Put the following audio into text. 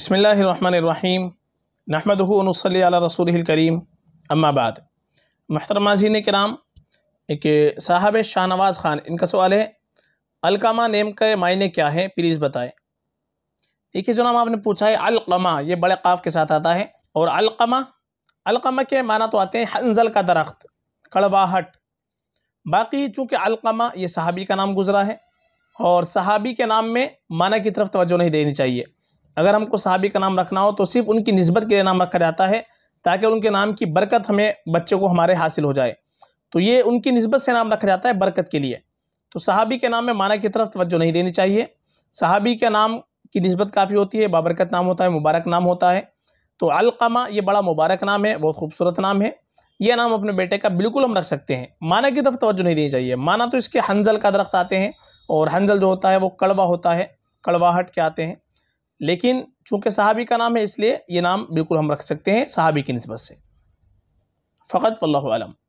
بسم اللہ الرحمن الرحیم نحمد صلی اللہ علیہ رسول الکریم اما بعد محترم کے کرام ایک صاحب شاہ نواز خان ان کا سوال ہے القامہ نیم کے معنی کیا ہے پلیز بتائیں دیکھیے جو نام آپ نے پوچھا ہے القمہ یہ بڑے قاف کے ساتھ آتا ہے اور القامہ القمہ کے معنی تو آتے ہیں حنزل کا درخت کڑواہٹ باقی چونکہ القمہ یہ صحابی کا نام گزرا ہے اور صحابی کے نام میں معنی کی طرف توجہ نہیں دینی چاہیے اگر ہم کو صحابی کا نام رکھنا ہو تو صرف ان کی نسبت کے لیے نام رکھا جاتا ہے تاکہ ان کے نام کی برکت ہمیں بچے کو ہمارے حاصل ہو جائے تو یہ ان کی نسبت سے نام رکھا جاتا ہے برکت کے لیے تو صحابی کے نام میں معنی کی طرف توجہ نہیں دینی چاہیے صحابی کے نام کی نسبت کافی ہوتی ہے بابرکت نام ہوتا ہے مبارک نام ہوتا ہے تو علقمہ یہ بڑا مبارک نام ہے بہت خوبصورت نام ہے یہ نام اپنے بیٹے کا بالکل ہم رکھ سکتے ہیں معنی کی طرف توجہ نہیں دینی چاہیے معنی تو اس کے حنزل کا درخت آتے ہیں اور حنزل جو ہوتا ہے وہ کڑوا ہوتا ہے کڑوہ ہٹ کے آتے ہیں لیکن چونکہ صحابی کا نام ہے اس لیے یہ نام بالکل ہم رکھ سکتے ہیں صحابی کی نسبت سے فقط واللہ علم